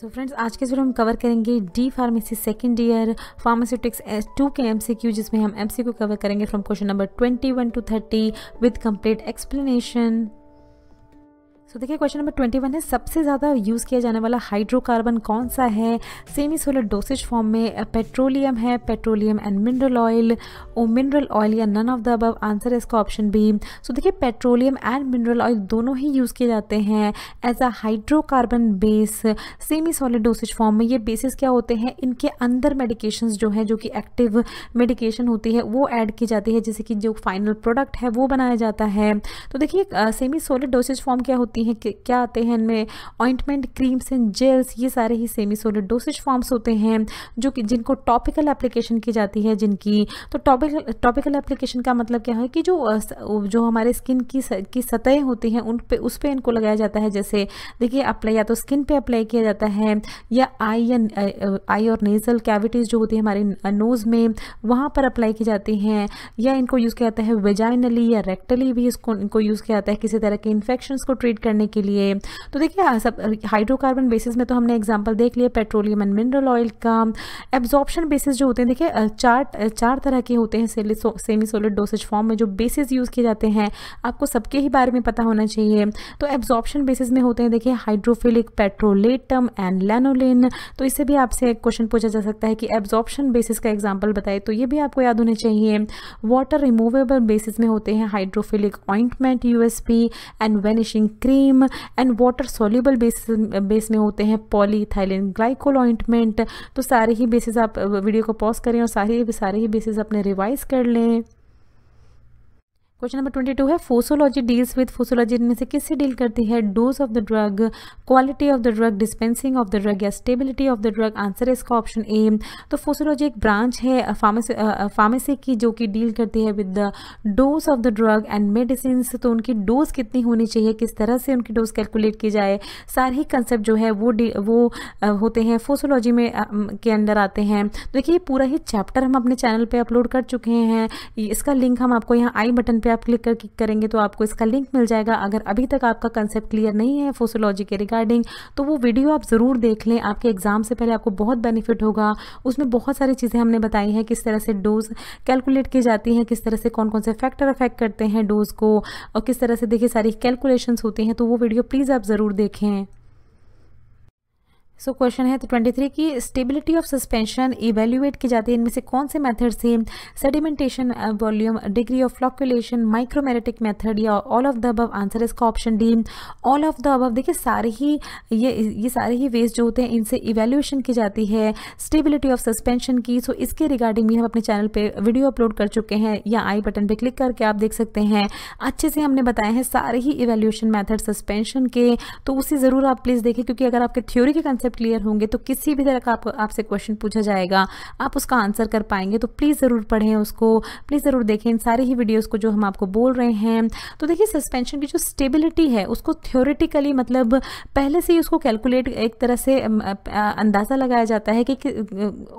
सो so friends आज के video हम कवर करेंगे D pharmacy second year pharmaceutics S two के एम सी क्यू जिसमें हम एम सी क्यू कवर करेंगे from question number twenty one to thirty with complete explanation so तो देखिए क्वेश्चन नंबर ट्वेंटी वन है सबसे ज़्यादा यूज़ किया जाने वाला हाइड्रोकार्बन कौन सा है सेमी सोलर डोसेज फॉर्म में पेट्रोलियम है petroleum and mineral oil or mineral oil या none of the above answer है इसका ऑप्शन बी सो देखिए पेट्रोलियम एंड मिनरल ऑयल दोनों ही यूज़ किए जाते हैं as a hydrocarbon base semi solar dosage form में ये बेसिस क्या होते हैं इनके अंदर मेडिकेशन जो है जो कि एक्टिव मेडिकेशन होती है वो ऐड की जाती है जैसे कि जो फाइनल प्रोडक्ट है वो बनाया जाता है तो देखिए सेमी सोलर डोसेज फॉर्म क्या होती है होती हैं क्या आते हैं इनमें ऑइंटमेंट क्रीम्स एंड जेल्स ये सारे ही सेमी सोलिड डोसेज फॉर्म्स होते हैं जो कि जिनको टॉपिकल एप्लीकेशन की जाती है जिनकी तो टॉपिकल टॉपिकल एप्लीकेशन का मतलब क्या है कि जो जो हमारे स्किन की की सतहें होती हैं उन पे उस पे इनको लगाया जाता है जैसे देखिए अप्लाई या तो स्किन पे अप्लाई किया जाता है या आई या आई और नेजल कैविटीज़ जो होती है हमारे नोज़ में वहाँ पर अप्लाई की जाती हैं या इनको यूज़ किया जाता है वेजाइनली या रेक्टली भी इसको इनको यूज़ किया जाता है किसी तरह के इन्फेक्शन को ट्रीट करने के लिए तो देखिए हाँ, सब हाइड्रोकार्बन बेसिस में तो हमने एग्जाम्पल देख लिया पेट्रोलियम एंड मिनरल ऑयल का एब्जॉर्प्शन बेसिस जो होते हैं देखिए चार चार तरह के होते हैं सेमी सोलिड डोसेज फॉर्म में जो बेसिस यूज़ किए जाते हैं आपको सबके ही बारे में पता होना चाहिए तो एब्जॉर्प्शन बेसिस में होते हैं देखिए हाइड्रोफिलिक पेट्रोलेटम एंड लेनोलिन तो इससे भी आपसे एक क्वेश्चन पूछा जा सकता है कि एब्जॉर्प्शन बेसिस का एग्जाम्पल बताए तो ये भी आपको याद होना चाहिए वाटर रिमूवेबल बेसिस में होते हैं hydrophilic ointment USP and vanishing cream cream and water soluble base base में होते हैं पॉलीथाइलिन ग्लाइकोल ऑइंटमेंट तो सारे ही बेसिस आप वीडियो को पॉज करें और सारे सारे ही बेसिस अपने रिवाइज कर लें क्वेश्चन नंबर ट्वेंटी टू है फोसोलॉजी डील्स विद फोसोलॉजी में से किससे डील करती है dose of the drug quality of the drug dispensing of the drug या stability of the drug answer है इसका ऑप्शन ए तो फोसोलॉजी एक ब्रांच है फार्मेसी फार्मेसी की जो कि डील करती है with the dose of the drug and medicine तो उनकी डोज कितनी होनी चाहिए किस तरह से उनकी डोज कैलकुलेट की जाए सारे ही कंसेप्ट जो है वो वो होते हैं फोसोलॉजी में के अंदर आते हैं देखिए पूरा ही चैप्टर हम अपने चैनल पर अपलोड कर चुके हैं इसका लिंक हम आपको यहाँ आई बटन पर आप क्लिक करके करेंगे तो आपको इसका लिंक मिल जाएगा अगर अभी तक आपका कंसेप्ट क्लियर नहीं है फोसोलॉजी के रिगार्डिंग तो वो वीडियो आप ज़रूर देख लें आपके एग्ज़ाम से पहले आपको बहुत बेनिफिट होगा उसमें बहुत सारी चीज़ें हमने बताई हैं किस तरह से डोज कैलकुलेट की जाती हैं किस तरह से कौन कौन से फैक्टर अफेक्ट करते हैं डोज को और किस तरह से देखिए सारी कैलकुलेशंस होती हैं तो वो वीडियो प्लीज़ आप ज़रूर देखें सो so, क्वेश्चन है तो 23 की स्टेबिलिटी ऑफ सस्पेंशन इवेल्यूएट की जाती है इनमें से कौन से मेथड से sedimentation volume degree of flocculation micromeritic method या all of the above answer इसका option D all of the above देखिए सारे ही ये ये सारे ही वेज जो होते हैं इनसे इवेल्यूएशन की जाती है स्टेबिलिटी ऑफ सस्पेंशन की सो so, इसके रिगार्डिंग भी हम अपने चैनल पर वीडियो अपलोड कर चुके हैं या आई बटन पर क्लिक करके आप देख सकते हैं अच्छे से हमने बताए हैं सारे ही इवेल्यूशन मैथड सस्पेंशन के तो उसे ज़रूर आप प्लीज़ देखें क्योंकि अगर आपके थ्योरी के कंसेप्ट कॉन्सेप्ट क्लियर होंगे तो किसी भी तरह का आप, आपसे क्वेश्चन पूछा जाएगा आप उसका आंसर कर पाएंगे तो प्लीज़ ज़रूर पढ़ें उसको प्लीज़ ज़रूर देखें इन सारी ही वीडियोज़ को जो हम आपको बोल रहे हैं तो देखिए सस्पेंशन की जो स्टेबिलिटी है उसको थ्योरेटिकली मतलब पहले से ही उसको कैलकुलेट एक तरह से अंदाज़ा लगाया जाता है कि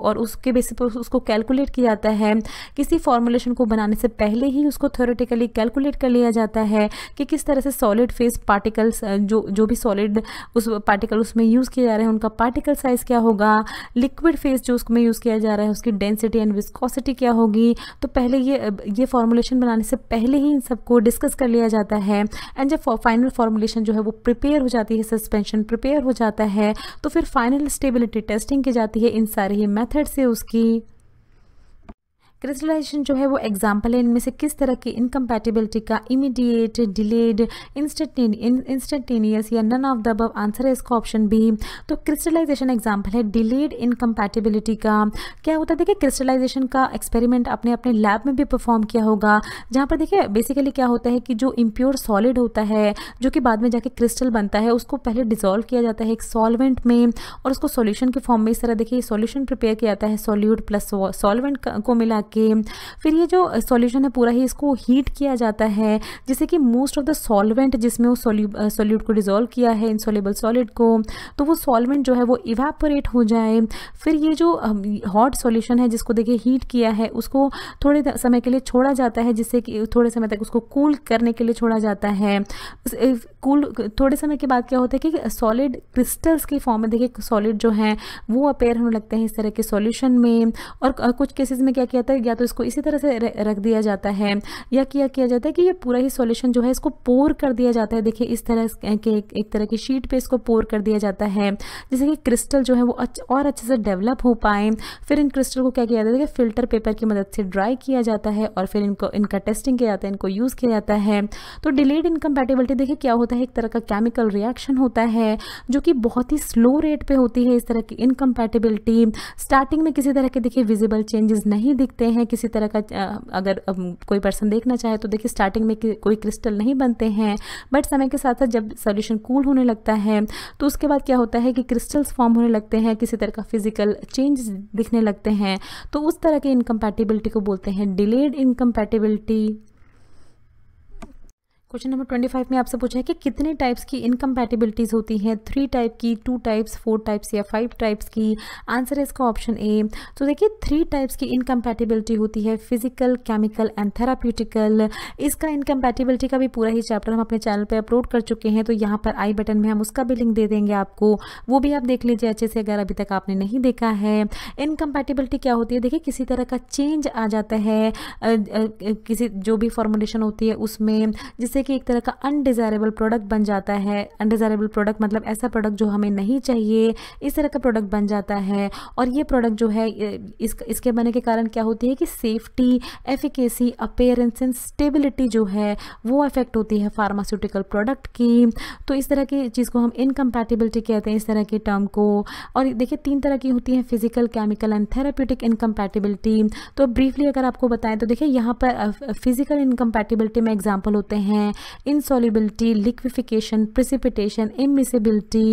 और उसके बेसिस पर उसको कैलकुलेट किया जाता है किसी फॉर्मुलेशन को बनाने से पहले ही उसको थ्योरेटिकली कैलकुलेट कर लिया जाता है कि किस तरह से सॉलिड फेस पार्टिकल्स जो जो भी सॉलिड उस पार्टिकल उसमें यूज़ किए जा रहे हैं उनका पार्टिकल साइज़ क्या होगा लिक्विड फेस जो उसमें यूज़ किया जा रहा है उसकी डेंसिटी एंड विस्कोसिटी क्या होगी तो पहले ये ये फॉर्मुलेशन बनाने से पहले ही इन सबको डिस्कस कर लिया जाता है एंड जब फाइनल फॉर्मुलेशन जो है वो प्रिपेयर हो जाती है सस्पेंशन प्रिपेयर हो जाता है तो फिर फाइनल स्टेबिलिटी टेस्टिंग की जाती है इन सारे ही मेथड से उसकी क्रिस्टलाइजेशन जो है वो एग्जाम्पल है इनमें से किस तरह की इनकम्पैटिबिलिटी का इमीडिएट डिलेड इंस्टेंटेनियस या none of the above answer है इसका ऑप्शन बी तो क्रिस्टलाइजेशन एग्जाम्पल है डिलेड इनकम्पैटिबिलिटी का क्या होता है देखिए क्रिस्टलाइजेशन का एक्सपेरिमेंट आपने अपने लैब में भी परफॉर्म किया होगा जहाँ पर देखिए बेसिकली क्या होता है कि जो इम्प्योर सॉलिड होता है जो कि बाद में जाके क्रिस्टल बनता है उसको पहले डिजोल्व किया जाता है एक सॉलवेंट में और उसको सॉल्यूशन के फॉर्म में इस तरह देखिए सॉल्यूशन प्रिपेयर किया जाता है सोल्यूड प्लस सॉलवेंट को मिला के फिर ये जो सॉल्यूशन है पूरा ही इसको हीट किया जाता है जिससे कि मोस्ट ऑफ द सॉल्वेंट जिसमें उस सॉल्यूट को डिज़ोल्व किया है इंसोलेबल सॉलिड को तो वो सॉल्वेंट जो है वो इवेपोरेट हो जाए फिर ये जो हॉट सॉल्यूशन है जिसको देखिए हीट किया है उसको थोड़े समय के लिए छोड़ा जाता है जिससे कि थोड़े समय तक उसको कूल करने के लिए छोड़ा जाता है कूल थोड़े समय के बाद क्या होता है कि सॉलिड क्रिस्टल्स के फॉर्म में देखिए सॉलिड जो है वो अपेयर होने लगते हैं इस तरह के सॉल्यूशन में और कुछ केसेस में क्या किया पर या तो इसको इसी तरह से रख दिया जाता है या किया किया जाता है कि ये पूरा ही सॉल्यूशन जो है इसको पोर कर दिया जाता है देखिए इस तरह के एक तरह की शीट पे इसको पोर कर दिया जाता है जिससे कि क्रिस्टल जो है वो और अच्छे से डेवलप हो पाए फिर इन क्रिस्टल को क्या किया जाता है कि फ़िल्टर पेपर की मदद से ड्राई किया जाता है और फिर इनको इनका टेस्टिंग किया जाता है इनको यूज़ किया जाता है तो डिलेड इनकम्पैटिबिलिटी देखिए क्या होता है एक तरह का केमिकल रिएक्शन होता है जो कि बहुत ही स्लो रेट पर होती है इस तरह की इनकम्पैटिबिलिटी स्टार्टिंग में किसी तरह के देखिए विजिबल चेंजेस नहीं दिखते बनते हैं किसी तरह का अगर कोई पर्सन देखना चाहे तो देखिए स्टार्टिंग में कोई क्रिस्टल नहीं बनते हैं बट समय के साथ साथ जब सोल्यूशन कूल होने लगता है तो उसके बाद क्या होता है कि क्रिस्टल्स फॉर्म होने लगते हैं किसी तरह का फिजिकल चेंज दिखने लगते हैं तो उस तरह की इनकम्पैटिबिलिटी को बोलते हैं delayed incompatibility question number twenty five में आपसे पूछा है कि कितने टाइप्स की इनकम्पैटिबिलिटीज़ होती हैं थ्री टाइप की टू टाइप्स फोर टाइप्स या फाइव टाइप्स की आंसर है इसका ऑप्शन ए तो देखिए थ्री टाइप्स की इनकम्पैटिबिलिटी होती है फिजिकल केमिकल एंड थेराप्यूटिकल इसका इनकम्पैटिबिलिटी का भी पूरा ही चैप्टर हम अपने चैनल पर अपलोड कर चुके हैं तो यहाँ पर आई बटन में हम उसका भी लिंक दे देंगे आपको वो भी आप देख लीजिए अच्छे से अगर अभी तक आपने नहीं देखा है इनकम्पैटिबिलिटी क्या होती है देखिए किसी तरह का चेंज आ जाता है किसी जो भी फॉर्मुलेशन होती है उसमें जिससे कि एक तरह का अनडिज़ायरेबल प्रोडक्ट बन जाता है अनडिज़ायरेबल प्रोडक्ट मतलब ऐसा प्रोडक्ट जो हमें नहीं चाहिए इस तरह का प्रोडक्ट बन जाता है और ये प्रोडक्ट जो है इस इसके बनने के कारण क्या होती है कि safety efficacy appearance and stability जो है वो अफेक्ट होती है फार्मास्यूटिकल प्रोडक्ट की तो इस तरह की चीज़ को हम इनकम्पैटिबिलिटी कहते हैं इस तरह के टर्म को और देखिए तीन तरह की होती है physical chemical and therapeutic incompatibility तो ब्रीफली अगर आपको बताएं तो देखिए यहाँ पर फिजिकल इनकम्पैटिबिलिटी में एग्जाम्पल होते हैं हैं इनसॉलिबिलिटी लिक्विफिकेशन प्रिसिपिटेशन इमिसिबिलिटी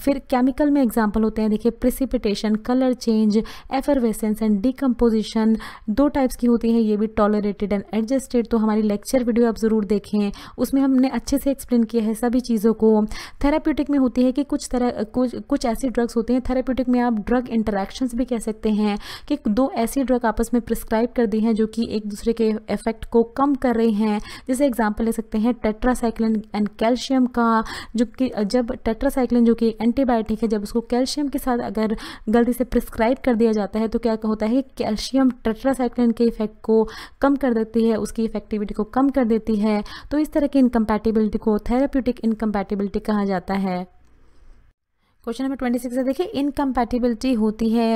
फिर केमिकल में एग्जाम्पल होते हैं देखिए precipitation colour change effervescence and decomposition दो टाइप्स की होती हैं ये भी टॉलरेटेड एंड एडजस्टेड तो हमारी लेक्चर वीडियो आप ज़रूर देखें उसमें हमने अच्छे से एक्सप्लेन किया है सभी चीज़ों को थेराप्यूटिक में होती है कि कुछ तरह कुछ कुछ ऐसी ड्रग्स होते हैं थेराप्यूटिक में आप ड्रग इंटरेक्शंस भी कह सकते हैं कि दो ऐसी ड्रग आपस में प्रिस्क्राइब कर दी हैं जो कि एक दूसरे के इफेक्ट को कम कर रहे हैं जैसे एग्जाम्पल है सकते हैं टेट्रासाइक्लिन एंड कैल्शियम का जो कि जब टेट्रासाइक्लिन जो कि एंटीबायोटिक है जब उसको कैल्शियम के साथ अगर गलती से प्रिस्क्राइब कर दिया जाता है तो क्या होता है कैल्शियम टेट्रासाइक्लिन के इफेक्ट को कम कर देती है उसकी इफेक्टिविटी को कम कर देती है तो इस तरह की इनकम्पैटिबिलिटी को थेराप्यूटिक इनकम्पैटिबिलिटी कहा जाता है क्वेश्चन नंबर ट्वेंटी सिक्स है देखिए इनकम्पैटिबिलिटी होती है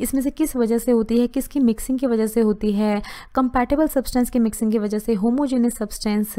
इसमें से किस वजह से होती है किसकी मिक्सिंग की वजह से होती है कंपैटिबल सब्सटेंस की मिक्सिंग की वजह से homogeneous substance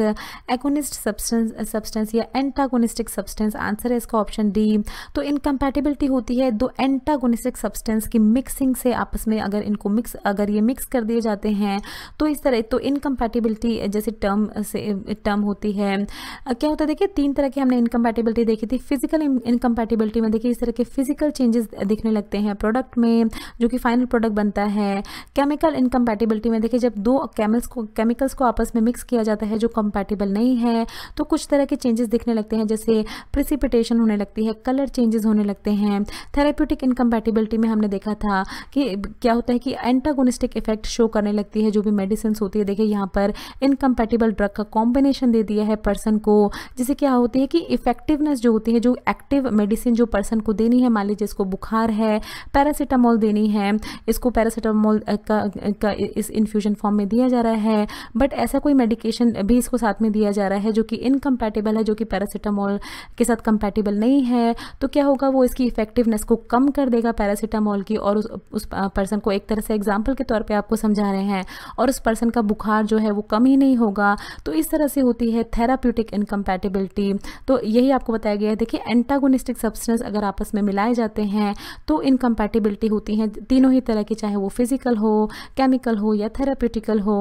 agonist substance substance या एंटागोनिस्टिक सब्सटेंस आंसर है इसका ऑप्शन डी तो इनकम्पैटिबिलिटी होती है दो एंटागोनिस्टिक सब्सटेंस की मिक्सिंग से आपस में अगर इनको मिक्स अगर ये मिक्स कर दिए जाते हैं तो इस तरह तो इनकम्पैटिबिलिटी जैसे टर्म से टर्म होती है क्या होता है देखिए तीन तरह की हमने इनकम्पैटिबिलिटी देखी थी फिजिकल इनकम्पैटिबिलिटी कंपैटिबिलिटी में देखिए इस तरह के फिजिकल चेंजेस दिखने लगते हैं प्रोडक्ट में जो कि फाइनल प्रोडक्ट बनता है केमिकल इनकम्पैटिबिलिटी में देखिए जब दो केमिकल्स को केमिकल्स को आपस में मिक्स किया जाता है जो कंपैटिबल नहीं है तो कुछ तरह के चेंजेस दिखने लगते हैं जैसे प्रिसिपिटेशन होने लगती है कलर चेंजेस होने लगते हैं थेरेप्यूटिक इनकम्पैटिबिलिटी में हमने देखा था कि क्या होता है कि एंटागोनिस्टिक इफेक्ट शो करने लगती है जो भी मेडिसिन होती है देखिए यहाँ पर इनकम्पैटिबल ड्रग का कॉम्बिनेशन दे दिया है पर्सन को जिसे क्या होती है कि इफेक्टिवनेस जो होती है जो एक्टिव मेडिसिन मेडिसिन जो पर्सन को देनी है मान लीजिए इसको बुखार है पैरासीटामोल देनी है इसको पैरासीटामोल का, का इस इन्फ्यूजन फॉर्म में दिया जा रहा है बट ऐसा कोई मेडिकेशन भी इसको साथ में दिया जा रहा है जो कि इनकम्पैटिबल है जो कि पैरासीटामोल के साथ कंपैटिबल नहीं है तो क्या होगा वो इसकी इफेक्टिवनेस को कम कर देगा पैरासीटामोल की और उस, उस पर्सन को एक तरह से एग्जाम्पल के तौर पर आपको समझा रहे हैं और उस पर्सन का बुखार जो है वो कम ही नहीं होगा तो इस तरह से होती है थेराप्यूटिक इनकम्पैटिबिलिटी तो यही आपको बताया गया है देखिए एंटागोनिस्टिक सब्सटेंस अगर आपस में मिलाए जाते हैं तो इनकम्पैटिबिलिटी होती है तीनों ही तरह की चाहे वो फिज़िकल हो केमिकल हो या थेराप्यूटिकल हो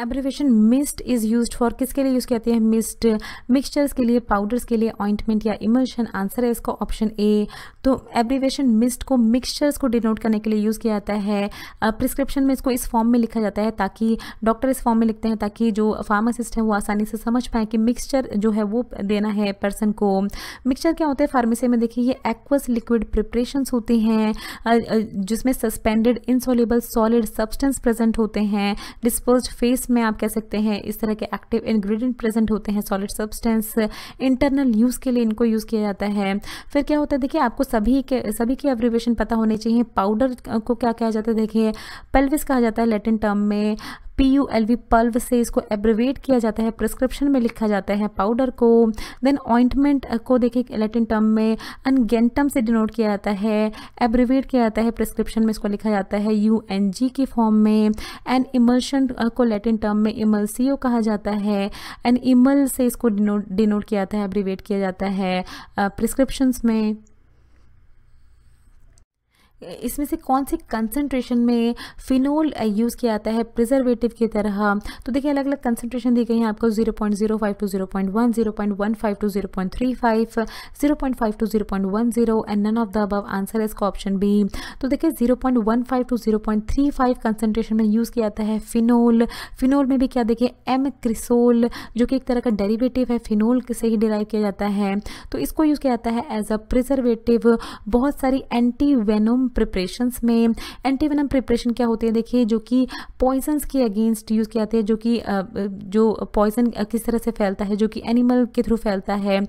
abbreviation mist is use for किसके लिए यूज़ करते हैं मिस्ट मिक्सचर्स के लिए पाउडर्स के लिए ऑइंटमेंट या इमर्शन आंसर है इसका ऑप्शन ए तो एब्रिवेशन मिस्ट को मिक्सचर्स को डिनोट करने के लिए यूज़ किया जाता है प्रिस्क्रिप्शन में इसको इस फॉर्म में लिखा जाता है ताकि डॉक्टर इस फॉर्म में लिखते हैं ताकि जो फार्मासिस्ट हैं वो आसानी से समझ पाएँ कि मिक्सचर जो है वो देना है पर्सन को मिक्सचर क्या होता है फार्मेसी में देखिए ये एक्वस लिक्विड प्रिपरेशन होते हैं जिसमें suspended insoluble solid substance present होते हैं डिस्पोज फेस इसमें आप कह सकते हैं इस तरह के एक्टिव इंग्रेडिएंट प्रेजेंट होते हैं सॉलिड सब्सटेंस इंटरनल यूज़ के लिए इनको यूज़ किया जाता है फिर क्या होता है देखिए आपको सभी के सभी के एब्रीवेशन पता होने चाहिए पाउडर को क्या कहा जाता है देखिए पेल्विस कहा जाता है लेटिन टर्म में P U L V pulv से इसको एब्रिवेट किया जाता है प्रिस्क्रिप्शन में लिखा जाता है पाउडर को देन ऑइंटमेंट को देखिए लैटिन टर्म में अनगेंटम से डिनोट किया जाता है एब्रिवेट किया जाता है प्रिस्क्रिप्शन में इसको लिखा जाता है यू एन जी की फॉर्म में एन इमल्शन को लेटिन टर्म में इमल्सियो कहा जाता है एन इमल से इसको डिनोट किया जाता है एब्रिवेट किया जाता है प्रिस्क्रिप्शंस में इसमें से कौन से कंसनट्रेशन में फिनोल यूज़ uh, किया जाता है प्रिजर्वेटिव की तरह तो देखिए अलग अलग कंसनट्रेशन दी गई हैं आपको 0.05 to 0.1 0.15 to 0.35 0.5 to 0.10 and none of the above answer है इसका ऑप्शन बी तो देखिए 0.15 टू 0.35 कंसनट्रेशन में यूज़ किया जाता है फिनोल फिनोल में भी क्या देखिए एम क्रिसोल जो कि एक तरह का डेरिवेटिव है फिनोल से ही डिराइव किया जाता है तो इसको यूज़ किया जाता है एज अ प्रिजर्वेटिव बहुत सारी एंटी वेनोम वेनम प्रिपरेशंस में एंटीवेनम प्रिपरेशन क्या होते हैं देखिए जो कि पॉइजन्स के अगेंस्ट यूज़ किया जाते हैं जो कि जो पॉइजन किस तरह से फैलता है जो कि एनिमल के थ्रू फैलता है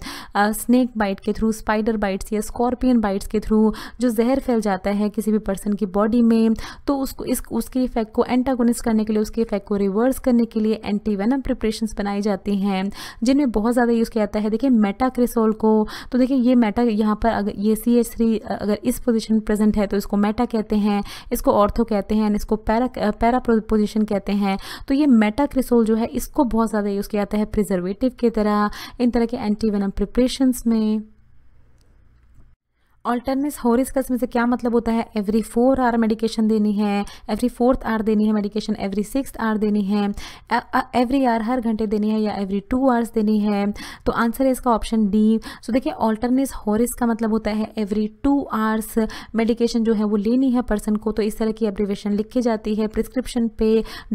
स्नैक बाइट के थ्रू स्पाइडर बाइट्स या स्कॉर्पियन बाइट्स के थ्रू जो जहर फैल जाता है किसी भी पर्सन की बॉडी में तो उसको इस उसके इफेक्ट को एंटागोनिस्ट करने के लिए उसके इफेक्ट को रिवर्स करने के लिए एंटीवेनम प्रिपरेशन बनाई जाती हैं जिनमें बहुत ज़्यादा यूज़ किया जाता है देखिए मेटाक्रिसोल को तो देखिए ये मेटा यहाँ पर अगर ये सी अगर इस पोजिशन प्रेजेंट है है तो इसको मेटा कहते हैं इसको ऑर्थो कहते हैं इसको पैरा पैरा पोजिशन कहते हैं तो ये मेटा क्रिसोल जो है इसको बहुत ज़्यादा यूज़ किया जाता है प्रिजर्वेटिव की तरह इन तरह के एंटीवेनम प्रिपरेशंस में ऑल्टरनेस होरिस का में से क्या मतलब होता है एवरी फोर आर मेडिकेशन देनी है एवरी फोर्थ आर देनी है मेडिकेशन एवरी सिक्स आर देनी है एवरी आर हर घंटे देनी है या एवरी टू आवर्स देनी है तो आंसर है इसका ऑप्शन डी सो देखिए ऑल्टरनेस होरिस का मतलब होता है एवरी टू आवर्स मेडिकेशन जो है वो लेनी है पर्सन को तो इस तरह की एब्रिवेशन लिखी जाती है प्रिस्क्रिप्शन पे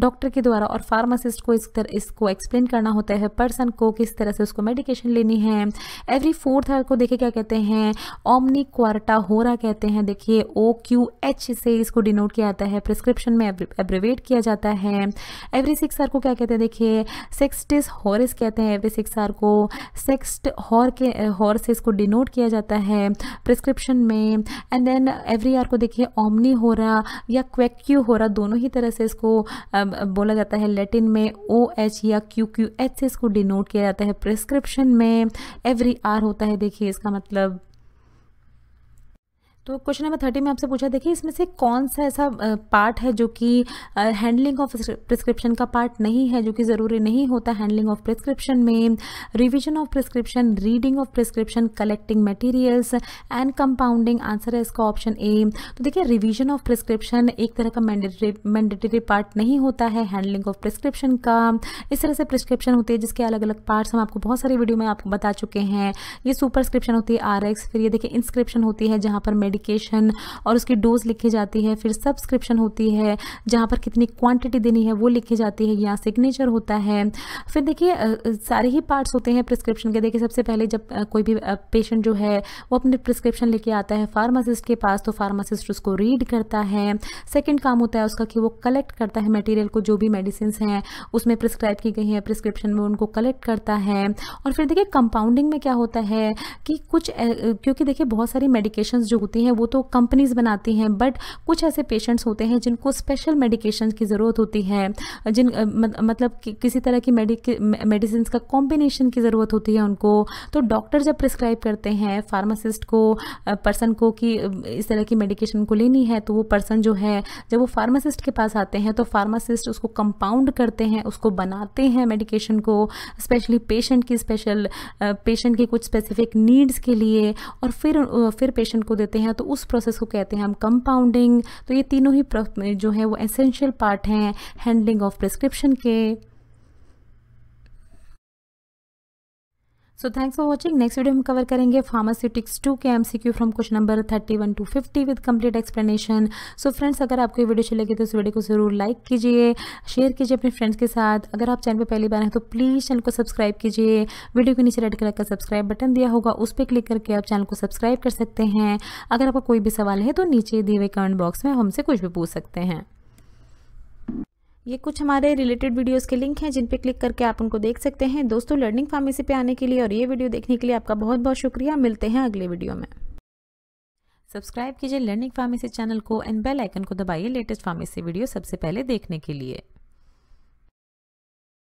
डॉक्टर के द्वारा और फार्मासिस्ट को इस तरह इसको एक्सप्लेन करना होता है पर्सन को किस तरह से उसको मेडिकेशन लेनी है एवरी फोर्थ आर को देखे क्या कहते हैं ओमनी को क्वार्टा होरा कहते हैं देखिए ओ क्यू एच से इसको डिनोट किया जाता है प्रिस्क्रिप्शन में एब्रिवेट किया जाता है एवरी सिक्स आर को क्या कहते हैं देखिए सेक्सटिस हॉरिस कहते हैं एवरी सिक्स आर को सेक्सट हॉर के हॉर से इसको डिनोट किया जाता है प्रिस्क्रिप्शन में एंड देन एवरी आर को देखिए ओमनी होरा या क्वेक्यू होरा दोनों ही तरह से इसको बोला जाता है लेटिन में ओ एच या क्यू क्यू एच से इसको डिनोट किया जाता है प्रिस्क्रिप्शन में एवरी आर होता है देखिए इसका मतलब तो क्वेश्चन नंबर थर्टी में आपसे पूछा देखिए इसमें से कौन सा ऐसा पार्ट है जो कि हैंडलिंग ऑफ प्रिस्क्रिप्शन का पार्ट नहीं है जो कि ज़रूरी नहीं होता हैंडलिंग ऑफ प्रिस्क्रिप्शन में revision of prescription reading of prescription collecting materials and compounding answer है इसका ऑप्शन ए तो देखिए रिविजन ऑफ प्रिस्क्रिप्शन एक तरह का मैंडेटरी मैंडेटरी पार्ट नहीं होता है हैंडलिंग ऑफ प्रिस्क्रिप्शन का इस तरह से प्रिस्क्रिप्शन होती है जिसके अलग अलग पार्ट्स हम आपको बहुत सारी वीडियो में आपको बता चुके हैं ये सुपरस्क्रिप्शन होती है आर फिर ये देखिए इंस्क्रिप्शन होती है जहाँ पर मेडिकेशन और उसकी डोज लिखी जाती है फिर सब्सक्रिप्शन होती है जहाँ पर कितनी क्वांटिटी देनी है वो लिखी जाती है यहाँ सिग्नेचर होता है फिर देखिए सारे ही पार्ट्स होते हैं प्रिस्क्रिप्शन के देखिए सबसे पहले जब कोई भी पेशेंट जो है वो अपने प्रिस्क्रिप्शन लेके आता है फार्मासिस्ट के पास तो फार्मासिस्ट उसको रीड करता है सेकेंड काम होता है उसका कि वो कलेक्ट करता है मटेरियल को जो भी मेडिसिन हैं उसमें प्रिस्क्राइब की गई हैं प्रिस्क्रिप्शन में उनको कलेक्ट करता है और फिर देखिए कंपाउंडिंग में क्या होता है कि कुछ क्योंकि देखिए बहुत सारी मेडिकेशंस जो होती होती हैं वो तो कंपनीज़ बनाती हैं बट कुछ ऐसे पेशेंट्स होते हैं जिनको स्पेशल मेडिकेशन की ज़रूरत होती है जिन मतलब कि, किसी तरह की मेडिसिन का कॉम्बिनेशन की ज़रूरत होती है उनको तो डॉक्टर जब प्रिस्क्राइब करते हैं फार्मासिस्ट को पर्सन को कि इस तरह की मेडिकेशन को लेनी है तो वो पर्सन जो है जब वो फार्मासिस्ट के पास आते हैं तो फार्मासिस्ट उसको कंपाउंड करते हैं उसको बनाते हैं मेडिकेशन को स्पेशली पेशेंट की स्पेशल पेशेंट की कुछ स्पेसिफिक नीड्स के लिए और फिर फिर पेशेंट को देते हैं ना तो उस प्रोसेस को कहते हैं हम कंपाउंडिंग तो ये तीनों ही जो है वो एसेंशियल पार्ट हैं हैंडलिंग ऑफ प्रिस्क्रिप्शन के so thanks for watching next video हम कवर करेंगे फार्मास्यूटिक्स टू के M C Q from question number thirty one to fifty with complete explanation so friends अगर आपको ये वीडियो अच्छी लगी तो इस वीडियो को ज़रूर लाइक कीजिए शेयर कीजिए अपने फ्रेंड्स के साथ अगर आप चैनल पर पहली बार हैं तो प्लीज़ चैनल को सब्सक्राइब कीजिए वीडियो के नीचे रेड कलर का सब्सक्राइब बटन दिया होगा उस पर क्लिक करके आप चैनल को सब्सक्राइब कर सकते हैं अगर आपका कोई भी सवाल है तो नीचे दिए हुए कमेंट बॉक्स में हमसे कुछ भी पूछ सकते हैं ये कुछ हमारे रिलेटेड वीडियोस के लिंक हैं जिन पे क्लिक करके आप उनको देख सकते हैं दोस्तों लर्निंग फार्मेसी पे आने के लिए और ये वीडियो देखने के लिए आपका बहुत बहुत शुक्रिया मिलते हैं अगले वीडियो में सब्सक्राइब कीजिए लर्निंग फार्मेसी चैनल को एंड बेल आइकन को दबाइए लेटेस्ट फार्मेसी वीडियो सबसे पहले देखने के लिए